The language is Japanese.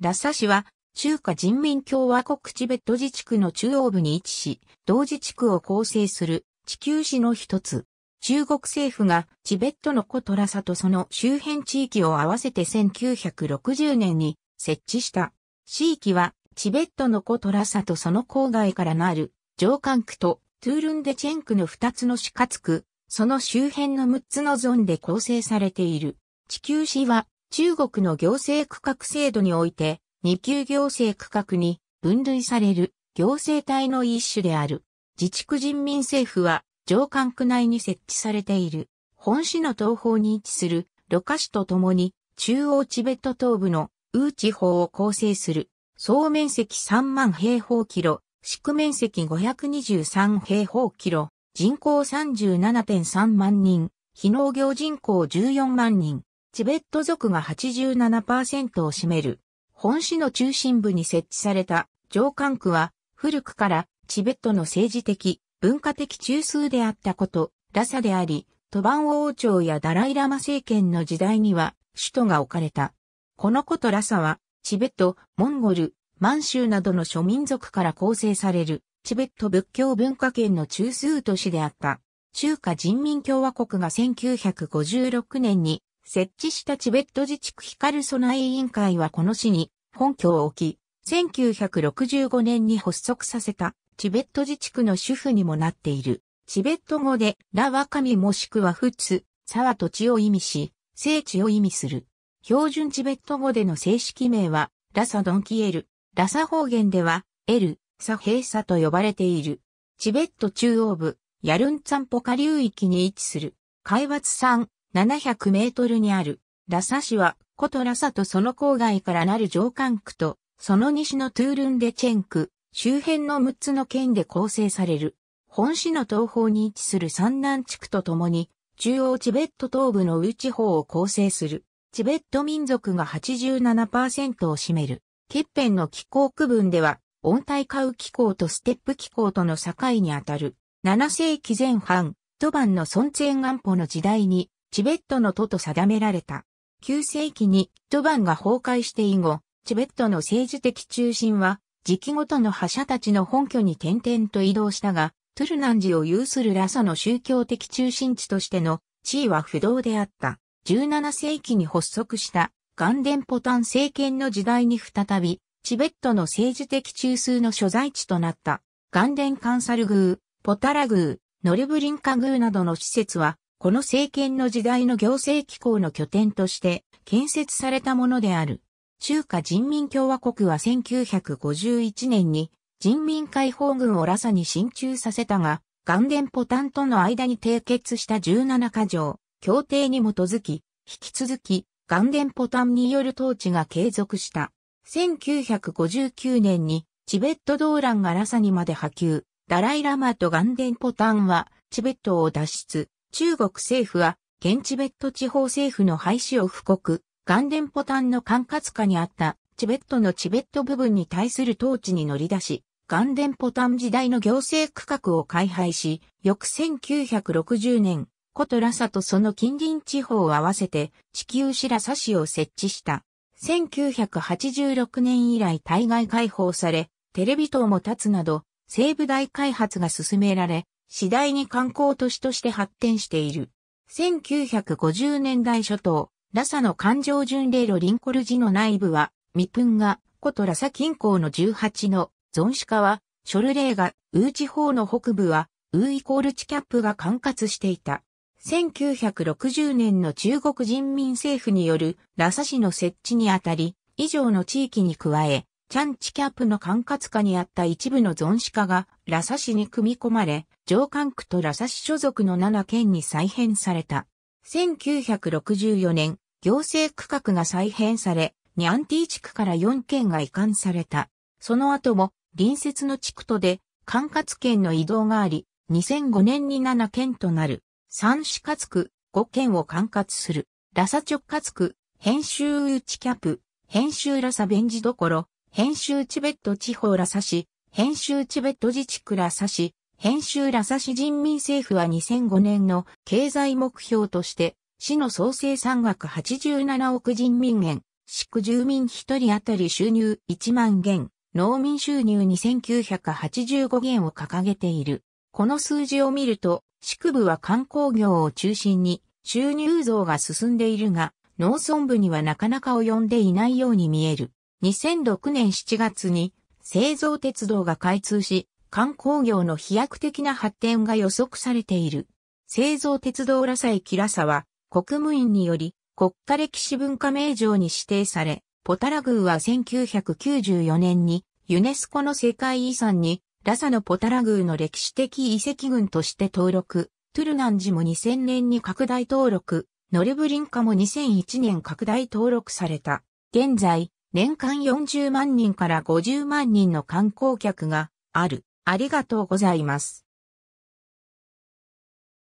ラッサ市は、中華人民共和国チベット自治区の中央部に位置し、同自治区を構成する地球市の一つ。中国政府がチベットのコトラサとその周辺地域を合わせて1960年に設置した。地域はチベットのコトラサとその郊外からなる上関区とトゥールンデチェン区の2つの市活区、その周辺の6つのゾーンで構成されている。地球市は中国の行政区画制度において、二級行政区画に分類される行政体の一種である。自治区人民政府は上管区内に設置されている。本市の東方に位置する呂下市とともに中央チベット東部のウー地方を構成する総面積3万平方キロ、市区面積523平方キロ、人口37.3万人、非農業人口14万人、チベット族が87%を占める。本市の中心部に設置された上官区は古くからチベットの政治的、文化的中枢であったこと、ラサであり、トバン王朝やダライラマ政権の時代には首都が置かれた。このことラサは、チベット、モンゴル、満州などの諸民族から構成されるチベット仏教文化圏の中枢都市であった。中華人民共和国が1956年に設置したチベット自治区ヒカルソナイ委員会はこの市に本拠を置き、1965年に発足させたチベット自治区の主婦にもなっている。チベット語でラワカミもしくはフツ、サワ土地を意味し、聖地を意味する。標準チベット語での正式名はラサドンキエル。ラサ方言ではエル、サヘイサと呼ばれている。チベット中央部、ヤルンツァンポカ流域に位置する。海抜山、700メートルにある、ラサ市は、古都ラサとその郊外からなる上管区と、その西のトゥールンデチェン区、周辺の6つの県で構成される。本市の東方に位置する三南地区とともに、中央チベット東部のウー地方を構成する。チベット民族が87%を占める。欠片の気候区分では、温帯カウ気候とステップ気候との境にあたる。7世紀前半、バンの孫ン安保の時代に、チベットの都と定められた。9世紀にトバンが崩壊して以後、チベットの政治的中心は、時期ごとの覇者たちの本拠に転々と移動したが、トゥルナンジを有するラサの宗教的中心地としての地位は不動であった。17世紀に発足したガンデンポタン政権の時代に再び、チベットの政治的中枢の所在地となった。ガンデンカンサル宮、ポタラ宮、ノルブリンカ宮などの施設は、この政権の時代の行政機構の拠点として建設されたものである。中華人民共和国は1951年に人民解放軍をラサに進駐させたが、ガンデンポタンとの間に締結した17カ条、協定に基づき、引き続き、ガンデンポタンによる統治が継続した。1959年に、チベット動乱がラサにまで波及、ダライラマとガンデンポタンは、チベットを脱出、中国政府は、現チベット地方政府の廃止を布告、元電ポタンの管轄下にあったチベットのチベット部分に対する統治に乗り出し、元電ポタン時代の行政区画を開廃し、翌1960年、古都ラサとその近隣地方を合わせて地球白サ市を設置した。1986年以来対外解放され、テレビ塔も立つなど、西部大開発が進められ、次第に観光都市として発展している。1950年代初頭、ラサの環状巡礼路リンコル寺の内部は、ミプンが、古都ラサ近郊の18の、ゾンシカは、ショルレーが、ウー地方の北部は、ウーイコールチキャップが管轄していた。1960年の中国人民政府によるラサ市の設置にあたり、以上の地域に加え、チャンチキャップの管轄下にあった一部の存死化がラサ市に組み込まれ、上管区とラサ市所属の7県に再編された。1964年、行政区画が再編され、ニャンティ地区から4県が移管された。その後も隣接の地区とで管轄県の移動があり、2005年に7県となる。三市つ区、5県を管轄する。ラサ直轄区、編集ウーチキャップ、編集ラサベンジどころ、編集チベット地方ラサ市、編集チベット自治区ラサ市、編集ラサ市人民政府は2005年の経済目標として、市の総生産額87億人民元、市区住民1人当たり収入1万元、農民収入2985元を掲げている。この数字を見ると、市区部は観光業を中心に収入増が進んでいるが、農村部にはなかなか及んでいないように見える。2006年7月に製造鉄道が開通し、観光業の飛躍的な発展が予測されている。製造鉄道ラサイキラサは国務院により国家歴史文化名城に指定され、ポタラ宮は1994年にユネスコの世界遺産にラサのポタラ宮の歴史的遺跡群として登録、トゥルナンジも2000年に拡大登録、ノルブリンカも2001年拡大登録された。現在、年間40万人から50万人の観光客がある。ありがとうございます。